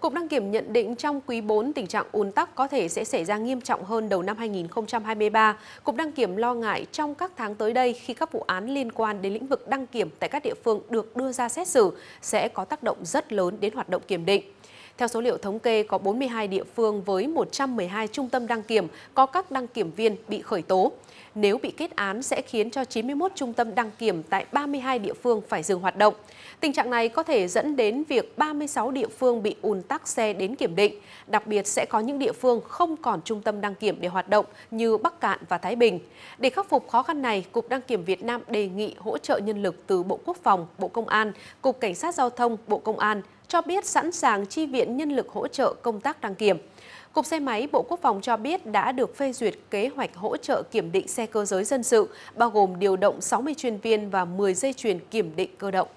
Cục đăng kiểm nhận định trong quý 4 tình trạng ùn tắc có thể sẽ xảy ra nghiêm trọng hơn đầu năm 2023. Cục đăng kiểm lo ngại trong các tháng tới đây khi các vụ án liên quan đến lĩnh vực đăng kiểm tại các địa phương được đưa ra xét xử sẽ có tác động rất lớn đến hoạt động kiểm định. Theo số liệu thống kê, có 42 địa phương với 112 trung tâm đăng kiểm có các đăng kiểm viên bị khởi tố. Nếu bị kết án sẽ khiến cho 91 trung tâm đăng kiểm tại 32 địa phương phải dừng hoạt động. Tình trạng này có thể dẫn đến việc 36 địa phương bị ùn tắc xe đến kiểm định. Đặc biệt sẽ có những địa phương không còn trung tâm đăng kiểm để hoạt động như Bắc Cạn và Thái Bình. Để khắc phục khó khăn này, Cục Đăng kiểm Việt Nam đề nghị hỗ trợ nhân lực từ Bộ Quốc phòng, Bộ Công an, Cục Cảnh sát Giao thông, Bộ Công an, cho biết sẵn sàng chi viện nhân lực hỗ trợ công tác đăng kiểm. Cục xe máy Bộ Quốc phòng cho biết đã được phê duyệt kế hoạch hỗ trợ kiểm định xe cơ giới dân sự, bao gồm điều động 60 chuyên viên và 10 dây chuyền kiểm định cơ động.